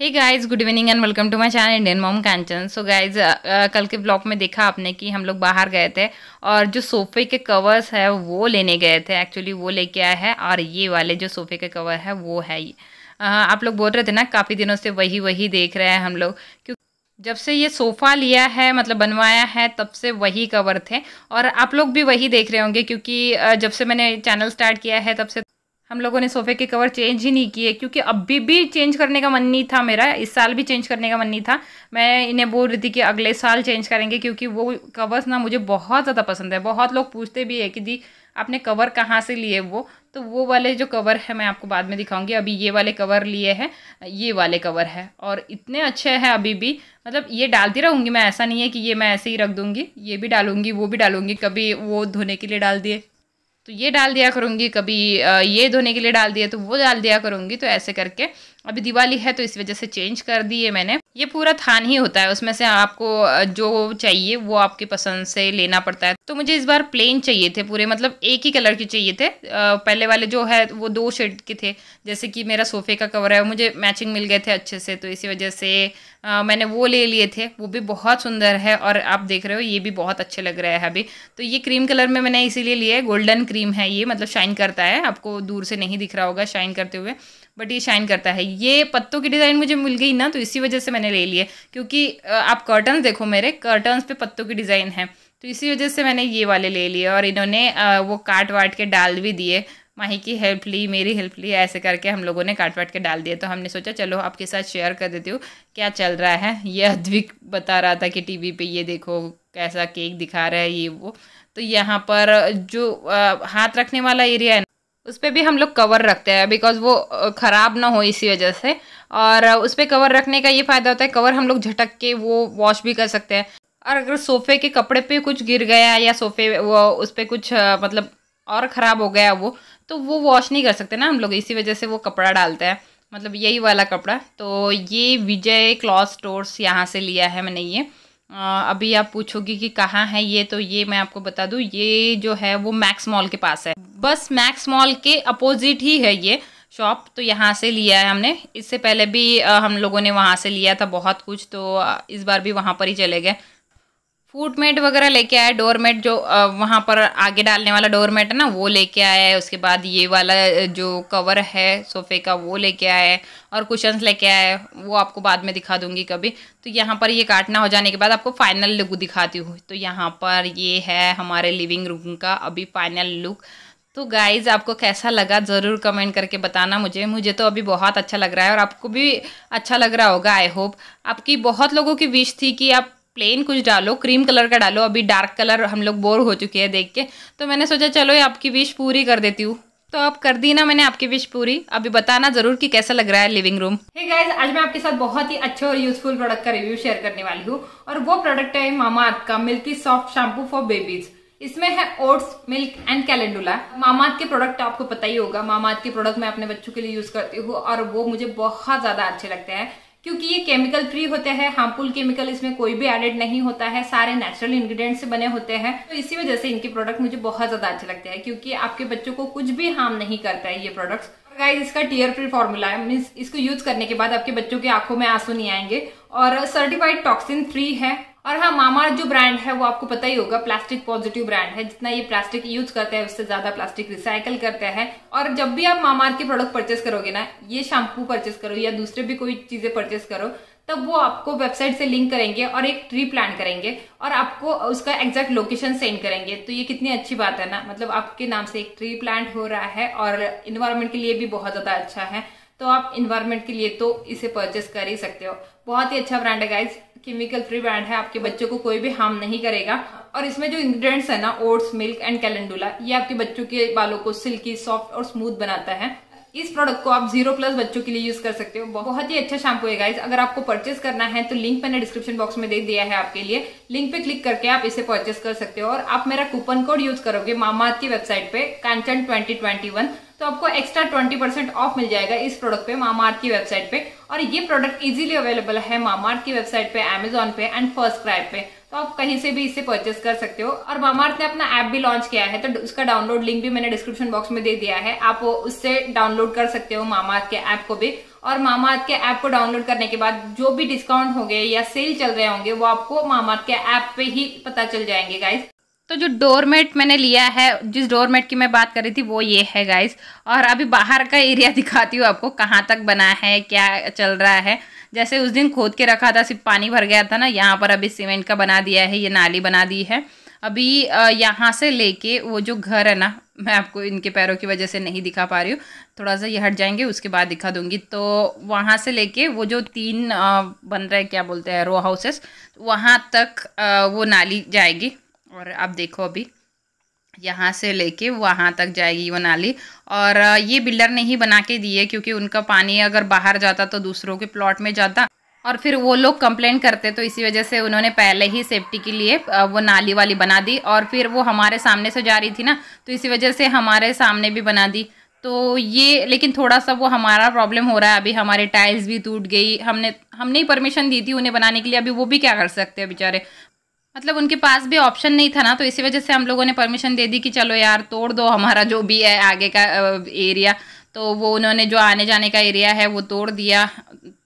Hey guys good evening and welcome to my channel Indian mom Kanchan so guys कल के blog में देखा आपने कि हम लोग बाहर गए थे और जो सोफ़े के कवर्स है वो लेने गए थे एक्चुअली वो लेके आए हैं और ये वाले जो सोफ़े के कवर है वो है ये uh, आप लोग बोल रहे थे ना काफ़ी दिनों से वही वही देख रहे हैं हम लोग क्योंकि जब से ये सोफ़ा लिया है मतलब बनवाया है तब से वही कवर थे और आप लोग भी वही देख रहे होंगे क्योंकि uh, जब से मैंने चैनल स्टार्ट किया है तब से हम लोगों ने सोफ़े के कवर चेंज ही नहीं किए क्योंकि अभी भी चेंज करने का मन नहीं था मेरा इस साल भी चेंज करने का मन नहीं था मैं इन्हें बोल रही थी कि अगले साल चेंज करेंगे क्योंकि वो कवर्स ना मुझे बहुत ज़्यादा पसंद है बहुत लोग पूछते भी है कि दी आपने कवर कहाँ से लिए वो तो वो वाले जो कवर है मैं आपको बाद में दिखाऊंगी अभी ये वाले कवर लिए हैं ये वाले कवर है और इतने अच्छे हैं अभी भी मतलब ये डालती रहूँगी मैं ऐसा नहीं है कि ये मैं ऐसे ही रख दूँगी ये भी डालूँगी वो भी डालूँगी कभी वो धोने के लिए डाल दिए तो ये डाल दिया करूँगी कभी ये धोने के लिए डाल दिया तो वो डाल दिया करूँगी तो ऐसे करके अभी दिवाली है तो इस वजह से चेंज कर दी है मैंने ये पूरा थान ही होता है उसमें से आपको जो चाहिए वो आपकी पसंद से लेना पड़ता है तो मुझे इस बार प्लेन चाहिए थे पूरे मतलब एक ही कलर के चाहिए थे पहले वाले जो है वो दो शेड के थे जैसे कि मेरा सोफ़े का कवर है मुझे मैचिंग मिल गए थे अच्छे से तो इसी वजह से आ, मैंने वो ले लिए थे वो भी बहुत सुंदर है और आप देख रहे हो ये भी बहुत अच्छे लग रहे हैं अभी तो ये क्रीम कलर में मैंने इसीलिए लिया है गोल्डन क्रीम है ये मतलब शाइन करता है आपको दूर से नहीं दिख रहा होगा शाइन करते हुए बट ये शाइन करता है ये पत्तों की डिज़ाइन मुझे मिल गई ना तो इसी वजह से मैंने मैंने ले लिए क्योंकि आप कर्टन्स देखो मेरे कर्टन्स पे पत्तों की डिज़ाइन है तो इसी वजह से मैंने ये वाले ले लिए और इन्होंने वो काट वाट के डाल भी दिए माही की हेल्प ली मेरी हेल्प ली ऐसे करके हम लोगों ने काट वाट के डाल दिए तो हमने सोचा चलो आपके साथ शेयर कर देती हूँ क्या चल रहा है ये अद्विक बता रहा था कि टीवी पे ये देखो कैसा केक दिखा रहा है ये वो तो यहाँ पर जो हाथ रखने वाला एरिया है उस पर भी हम लोग कवर रखते हैं बिकॉज वो ख़राब ना हो इसी वजह से और उस पर कवर रखने का ये फ़ायदा होता है कवर हम लोग झटक के वो वॉश भी कर सकते हैं और अगर सोफ़े के कपड़े पे कुछ गिर गया या सोफ़े वो उस पर कुछ मतलब और ख़राब हो गया वो तो वो वॉश नहीं कर सकते ना हम लोग इसी वजह से वो कपड़ा डालते हैं मतलब यही वाला कपड़ा तो ये विजय क्लॉथ स्टोर्स यहाँ से लिया है मैंने ये अभी आप पूछोगे कि कहाँ है ये तो ये मैं आपको बता दूँ ये जो है वो मैक्स मॉल के पास है बस मैक्स मॉल के अपोजिट ही है ये शॉप तो यहाँ से लिया है हमने इससे पहले भी हम लोगों ने वहाँ से लिया था बहुत कुछ तो इस बार भी वहाँ पर ही चले गए फूट मेट वगैरह लेके आया डोर मेट जो वहाँ पर आगे डालने वाला डोर मेट है ना वो लेके आया है उसके बाद ये वाला जो कवर है सोफे का वो लेके आया है और कुशंस लेके आया है वो आपको बाद में दिखा दूंगी कभी तो यहाँ पर ये काटना हो जाने के बाद आपको फाइनल लुक दिखाती हूँ तो यहाँ पर ये है हमारे लिविंग रूम का अभी फाइनल लुक तो गाइज आपको कैसा लगा ज़रूर कमेंट करके बताना मुझे मुझे तो अभी बहुत अच्छा लग रहा है और आपको भी अच्छा लग रहा होगा आई होप आपकी बहुत लोगों की विश थी कि आप प्लेन कुछ डालो क्रीम कलर का डालो अभी डार्क कलर हम लोग बोर हो चुके हैं देख के तो मैंने सोचा चलो ये आपकी विश पूरी कर देती हूँ तो अब कर दी ना मैंने आपकी विश पूरी अभी बताना जरूर कि कैसा लग रहा है living room hey hey guys आज मैं आपके साथ बहुत ही अच्छे और यूजफुल प्रोडक्ट का रिव्यू शेयर करने वाली हूँ और वो प्रोडक्ट है अर्थ का milky soft shampoo for babies इसमें है ओट्स मिल्क एंड कैलेंडुला मामात के प्रोडक्ट आपको पता ही होगा मामात के प्रोडक्ट मैं अपने बच्चों के लिए यूज करती हूँ और वो मुझे बहुत ज्यादा अच्छे लगते हैं क्योंकि ये केमिकल फ्री होते हैं हार्मफुल केमिकल इसमें कोई भी एडेड नहीं होता है सारे नेचुरल इंग्रेडिएंट्स से बने होते हैं तो इसी वजह से इनके प्रोडक्ट मुझे बहुत ज्यादा अच्छे लगते हैं क्योंकि आपके बच्चों को कुछ भी हार्म नहीं करता है ये प्रोडक्ट्स गाइस इसका टीयर फ्री फॉर्मूला है मीन्स इसको यूज करने के बाद आपके बच्चों की आंखों में आंसू नहीं आएंगे और सर्टिफाइड टॉक्सिन फ्री है और हाँ मामा जो ब्रांड है वो आपको पता ही होगा प्लास्टिक पॉजिटिव ब्रांड है जितना ये प्लास्टिक यूज करते हैं उससे ज्यादा प्लास्टिक रिसाइकल करते हैं और जब भी आप मामा के प्रोडक्ट परचेस करोगे ना ये शैम्पू परचेस करो या दूसरे भी कोई चीजें परचेस करो तब वो आपको वेबसाइट से लिंक करेंगे और एक ट्री प्लान करेंगे और आपको उसका एग्जैक्ट लोकेशन सेंड करेंगे तो ये कितनी अच्छी बात है ना मतलब आपके नाम से एक ट्री प्लांट हो रहा है और इन्वायरमेंट के लिए भी बहुत ज्यादा अच्छा है तो आप इन्वायरमेंट के लिए तो इसे परचेस कर ही सकते हो बहुत ही अच्छा ब्रांड है गाइज केमिकल फ्री ब्रांड है आपके बच्चों को कोई भी हार्म नहीं करेगा और इसमें जो इंग्रेडिएंट्स है ना ओट्स मिल्क एंड कैलेंडुला ये आपके बच्चों के बालों को सिल्की सॉफ्ट और स्मूथ बनाता है इस प्रोडक्ट को आप जीरो प्लस बच्चों के लिए यूज कर सकते हो बहुत ही अच्छा शैम्पू है गाइज अगर आपको परचेस करना है तो लिंक मैंने डिस्क्रिप्शन बॉक्स में दे दिया है आपके लिए लिंक पे क्लिक करके आप इसे परचेस कर सकते हो और आप मेरा कूपन कोड यूज करोगे मामा की वेबसाइट पे कांचन ट्वेंटी ट्वेंटी वन तो आपको एक्स्ट्रा ट्वेंटी परसेंट ऑफ मिल जाएगा इस प्रोडक्ट पे मामार्थ की वेबसाइट पे और ये प्रोडक्ट इजीली अवेलेबल है मामार्थ की वेबसाइट पे अमेजोन पे एंड फर्स्ट क्राइप पे तो आप कहीं से भी इसे परचेस कर सकते हो और मामार्थ ने अपना ऐप भी लॉन्च किया है तो उसका डाउनलोड लिंक भी मैंने डिस्क्रिप्शन बॉक्स में दे दिया है आप उससे डाउनलोड कर सकते हो मामार्थ के ऐप को भी और मामार्थ के ऐप को डाउनलोड करने के बाद जो भी डिस्काउंट होंगे या सेल चल रहे होंगे वो आपको मामार्थ के ऐप पे ही पता चल जाएंगे गाइज तो जो डोरमेट मैंने लिया है जिस डोरमेट की मैं बात कर रही थी वो ये है गाइस और अभी बाहर का एरिया दिखाती हूँ आपको कहाँ तक बना है क्या चल रहा है जैसे उस दिन खोद के रखा था सिर्फ पानी भर गया था ना यहाँ पर अभी सीमेंट का बना दिया है ये नाली बना दी है अभी यहाँ से लेके वो जो घर है ना मैं आपको इनके पैरों की वजह से नहीं दिखा पा रही हूँ थोड़ा सा ये हट जाएंगे उसके बाद दिखा दूंगी तो वहाँ से लेके वो जो तीन बन रहे क्या बोलते हैं रो हाउसेस वहाँ तक वो नाली जाएगी और आप देखो अभी यहाँ से लेके वहाँ तक जाएगी वो नाली और ये बिल्डर ने ही बना के दिए क्योंकि उनका पानी अगर बाहर जाता तो दूसरों के प्लॉट में जाता और फिर वो लोग कंप्लेन करते तो इसी वजह से उन्होंने पहले ही सेफ्टी के लिए वो नाली वाली बना दी और फिर वो हमारे सामने से जा रही थी ना तो इसी वजह से हमारे सामने भी बना दी तो ये लेकिन थोड़ा सा वो हमारा प्रॉब्लम हो रहा है अभी हमारे टाइल्स भी टूट गई हमने हमने ही परमिशन दी थी उन्हें बनाने के लिए अभी वो भी क्या कर सकते हैं बेचारे मतलब उनके पास भी ऑप्शन नहीं था ना तो इसी वजह से हम लोगों ने परमिशन दे दी कि चलो यार तोड़ दो हमारा जो भी है आगे का एरिया तो वो उन्होंने जो आने जाने का एरिया है वो तोड़ दिया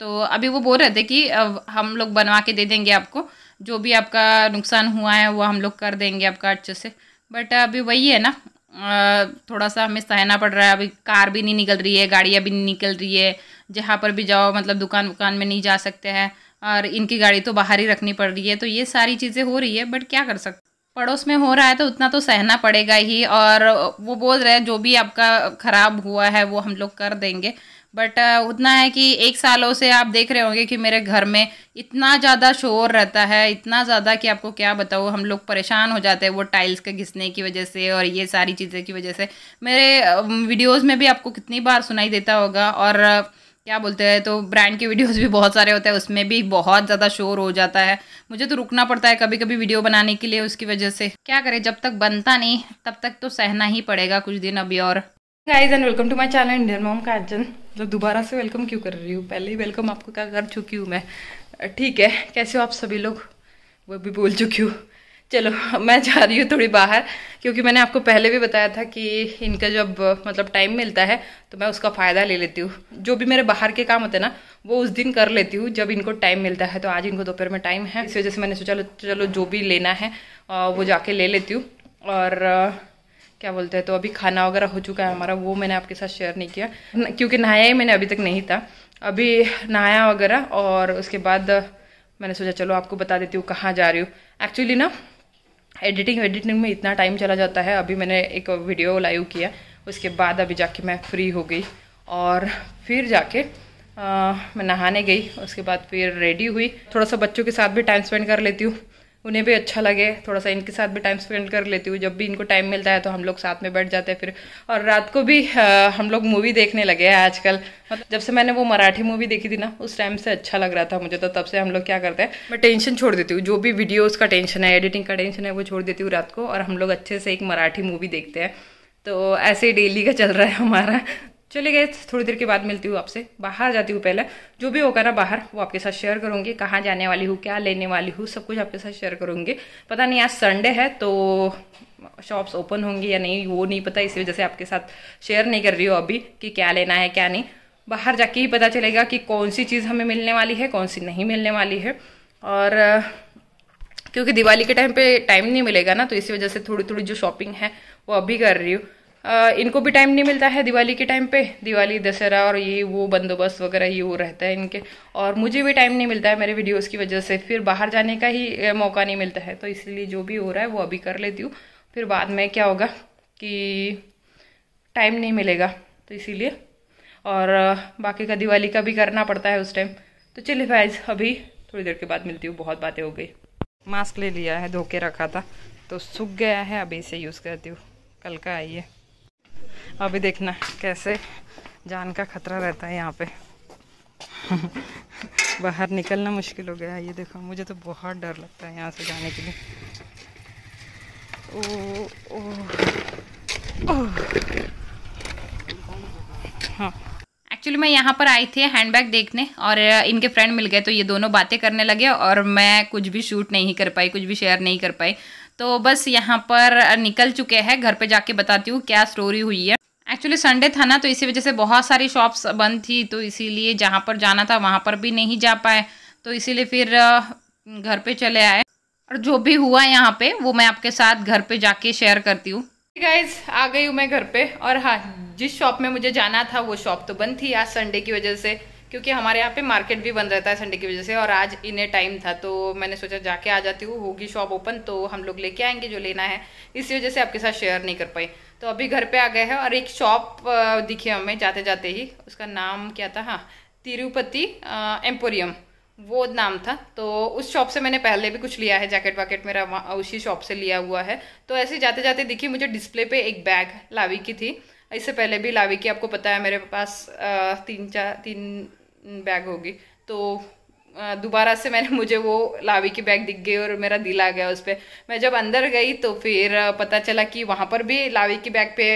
तो अभी वो बोल रहे थे कि हम लोग बनवा के दे देंगे आपको जो भी आपका नुकसान हुआ है वो हम लोग कर देंगे आपका अच्छे से बट अभी वही है ना थोड़ा सा हमें सहना पड़ रहा है अभी कार भी नहीं निकल रही है गाड़ियाँ भी नहीं निकल रही है जहाँ पर भी जाओ मतलब दुकान वुकान में नहीं जा सकते हैं और इनकी गाड़ी तो बाहर ही रखनी पड़ रही है तो ये सारी चीज़ें हो रही है बट क्या कर सकते पड़ोस में हो रहा है तो उतना तो सहना पड़ेगा ही और वो बोल रहे हैं जो भी आपका ख़राब हुआ है वो हम लोग कर देंगे बट uh, उतना है कि एक सालों से आप देख रहे होंगे कि मेरे घर में इतना ज़्यादा शोर रहता है इतना ज़्यादा कि आपको क्या बताओ हम लोग परेशान हो जाते हैं वो टाइल्स के घिसने की वजह से और ये सारी चीज़ें की वजह से मेरे वीडियोज़ uh, में भी आपको कितनी बार सुनाई देता होगा और क्या बोलते हैं तो ब्रांड के वीडियोस भी बहुत सारे होते हैं उसमें भी बहुत ज़्यादा शोर हो जाता है मुझे तो रुकना पड़ता है कभी कभी वीडियो बनाने के लिए उसकी वजह से क्या करें जब तक बनता नहीं तब तक तो सहना ही पड़ेगा कुछ दिन अभी और guys and welcome to my channel Indian mom Kanchan जो दोबारा से वेलकम क्यों कर रही हूँ पहले ही वेलकम आपको क्या कर चुकी हूँ मैं ठीक है कैसे हो आप सभी लोग वो भी बोल चुकी हूँ चलो मैं जा रही हूँ थोड़ी बाहर क्योंकि मैंने आपको पहले भी बताया था कि इनका जब मतलब टाइम मिलता है तो मैं उसका फ़ायदा ले लेती हूँ जो भी मेरे बाहर के काम होते हैं ना वो उस दिन कर लेती हूँ जब इनको टाइम मिलता है तो आज इनको दोपहर में टाइम है इस वजह से मैंने सोचा चलो जो भी लेना है वो जाके ले लेती हूँ और क्या बोलते हैं तो अभी खाना वगैरह हो चुका है हमारा वो मैंने आपके साथ शेयर नहीं किया क्योंकि नहाया ही मैंने अभी तक नहीं था अभी नहाया वगैरह और उसके बाद मैंने सोचा चलो आपको बता देती हूँ कहाँ जा रही हूँ एक्चुअली ना एडिटिंग एडिटिंग में इतना टाइम चला जाता है अभी मैंने एक वीडियो लाइव किया उसके बाद अभी जाके मैं फ्री हो गई और फिर जाके आ, मैं नहाने गई उसके बाद फिर रेडी हुई थोड़ा सा बच्चों के साथ भी टाइम स्पेंड कर लेती हूँ उन्हें भी अच्छा लगे थोड़ा सा इनके साथ भी टाइम स्पेंड कर लेती हूँ जब भी इनको टाइम मिलता है तो हम लोग साथ में बैठ जाते हैं फिर और रात को भी आ, हम लोग मूवी देखने लगे हैं आजकल मतलब जब से मैंने वो मराठी मूवी देखी थी ना उस टाइम से अच्छा लग रहा था मुझे तो तब से हम लोग क्या करते हैं मैं टेंशन छोड़ देती हूँ जो भी वीडियोज़ का टेंशन है एडिटिंग का टेंशन है वो छोड़ देती हूँ रात को और हम लोग अच्छे से एक मराठी मूवी देखते हैं तो ऐसे ही डेली का चल रहा है हमारा चले गए थोड़ी देर के बाद मिलती हूँ आपसे बाहर जाती हूँ पहले जो भी होगा ना बाहर वो आपके साथ शेयर करूँगी कहाँ जाने वाली हूँ क्या लेने वाली हूँ सब कुछ आपके साथ शेयर करूँगी पता नहीं आज संडे है तो शॉप्स ओपन होंगी या नहीं वो नहीं पता इसी वजह से आपके साथ शेयर नहीं कर रही हूँ अभी कि क्या लेना है क्या नहीं बाहर जाके ही पता चलेगा कि कौन सी चीज़ हमें मिलने वाली है कौन सी नहीं मिलने वाली है और क्योंकि दिवाली के टाइम पे टाइम नहीं मिलेगा ना तो इसी वजह से थोड़ी थोड़ी जो शॉपिंग है वो अभी कर रही हूँ इनको भी टाइम नहीं मिलता है दिवाली के टाइम पे दिवाली दशहरा और ये वो बंदोबस्त वगैरह ये वो रहता है इनके और मुझे भी टाइम नहीं मिलता है मेरे वीडियोस की वजह से फिर बाहर जाने का ही मौका नहीं मिलता है तो इसलिए जो भी हो रहा है वो अभी कर लेती हूँ फिर बाद में क्या होगा कि टाइम नहीं मिलेगा तो इसीलिए और बाकी का दिवाली का भी करना पड़ता है उस टाइम तो चलिए फैज अभी थोड़ी देर के बाद मिलती हूँ बहुत बातें हो गई मास्क ले लिया है धो के रखा था तो सूख गया है अभी इसे यूज़ करती हूँ कल का आइए अभी देखना कैसे जान का खतरा रहता है यहाँ पे बाहर निकलना मुश्किल हो गया ये देखो मुझे तो बहुत डर लगता है यहाँ से जाने के लिए ओ, ओ, ओ, ओ। हाँ। एक्चुअली मैं यहाँ पर आई थी हैंडबैग देखने और इनके फ्रेंड मिल गए तो ये दोनों बातें करने लगे और मैं कुछ भी शूट नहीं कर पाई कुछ भी शेयर नहीं कर पाई तो बस यहाँ पर निकल चुके हैं घर पे जाके बताती हूँ क्या स्टोरी हुई है एक्चुअली संडे था ना तो इसी वजह से बहुत सारी शॉप्स बंद थी तो इसीलिए जहाँ पर जाना था वहाँ पर भी नहीं जा पाए तो इसीलिए फिर घर पे चले आए और जो भी हुआ यहाँ पे वो मैं आपके साथ घर पे जाके शेयर करती हूँ गाइज आ गई हूँ मैं घर पे और हाँ जिस शॉप में मुझे जाना था वो शॉप तो बंद थी आज संडे की वजह से क्योंकि हमारे यहाँ पे मार्केट भी बंद रहता है संडे की वजह से और आज इन्हें टाइम था तो मैंने सोचा जाके आ जाती हूँ होगी शॉप ओपन तो हम लोग लेके आएंगे जो लेना है इसी वजह से आपके साथ शेयर नहीं कर पाई तो अभी घर पे आ गए हैं और एक शॉप दिखी हमें जाते जाते ही उसका नाम क्या था हाँ तिरुपति एम्पोरियम वो नाम था तो उस शॉप से मैंने पहले भी कुछ लिया है जैकेट वैकेट मेरा उसी शॉप से लिया हुआ है तो ऐसे जाते जाते दिखी मुझे डिस्प्ले पे एक बैग लावी की थी इससे पहले भी लावी की आपको पता है मेरे पास तीन चार तीन बैग होगी तो दोबारा से मैंने मुझे वो लावी की बैग दिख गई और मेरा दिल आ गया उस पर मैं जब अंदर गई तो फिर पता चला कि वहाँ पर भी लावी की बैग पे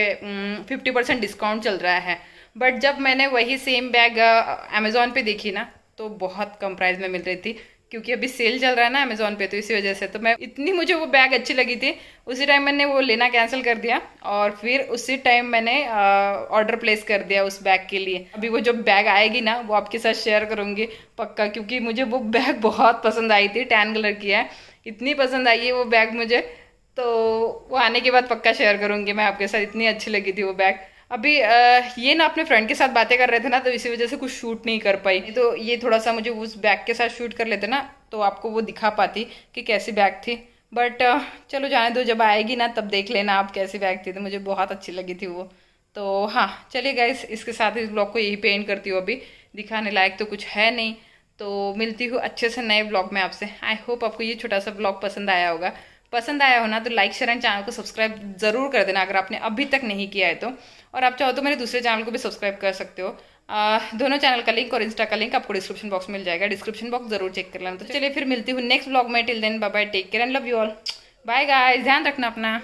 फिफ्टी परसेंट डिस्काउंट चल रहा है बट जब मैंने वही सेम बैग अमेज़ोन पे देखी ना तो बहुत कम प्राइस में मिल रही थी क्योंकि अभी सेल चल रहा है ना अमेजोन पे तो इसी वजह से तो मैं इतनी मुझे वो बैग अच्छी लगी थी उसी टाइम मैंने वो लेना कैंसिल कर दिया और फिर उसी टाइम मैंने ऑर्डर प्लेस कर दिया उस बैग के लिए अभी वो जो बैग आएगी ना वो आपके साथ शेयर करूँगी पक्का क्योंकि मुझे वो बैग बहुत पसंद आई थी टैन कलर की है इतनी पसंद आई है वो बैग मुझे तो वो आने के बाद पक्का शेयर करूंगी मैं आपके साथ इतनी अच्छी लगी थी वो बैग अभी ये ना अपने फ्रेंड के साथ बातें कर रहे थे ना तो इसी वजह से कुछ शूट नहीं कर पाई तो ये थोड़ा सा मुझे उस बैग के साथ शूट कर लेते ना तो आपको वो दिखा पाती कि कैसी बैग थी बट चलो जाने दो जब आएगी ना तब देख लेना आप कैसी बैग थी तो मुझे बहुत अच्छी लगी थी वो तो हाँ चलिए गाइस इसके साथ इस ब्लॉग को यही पेंट करती हूँ अभी दिखाने लायक तो कुछ है नहीं तो मिलती हूँ अच्छे से नए ब्लॉग में आपसे आई होप आपको ये छोटा सा ब्लॉग पसंद आया होगा पसंद आया हो ना तो लाइक शेयर एंड चैनल को सब्सक्राइब जरूर कर देना अगर आपने अभी तक नहीं किया है तो और आप चाहो तो मेरे दूसरे चैनल को भी सब्सक्राइब कर सकते हो आ, दोनों चैनल का लिंक और इंस्टा का लिंक आपको डिस्क्रिप्शन बॉक्स मिल जाएगा डिस्क्रिप्शन बॉक्स जरूर चेक कर लेना तो चलिए फिर मिलती हूँ नेक्स्ट ब्लॉग में till then bye take care and love you all bye guys ध्यान रखना अपना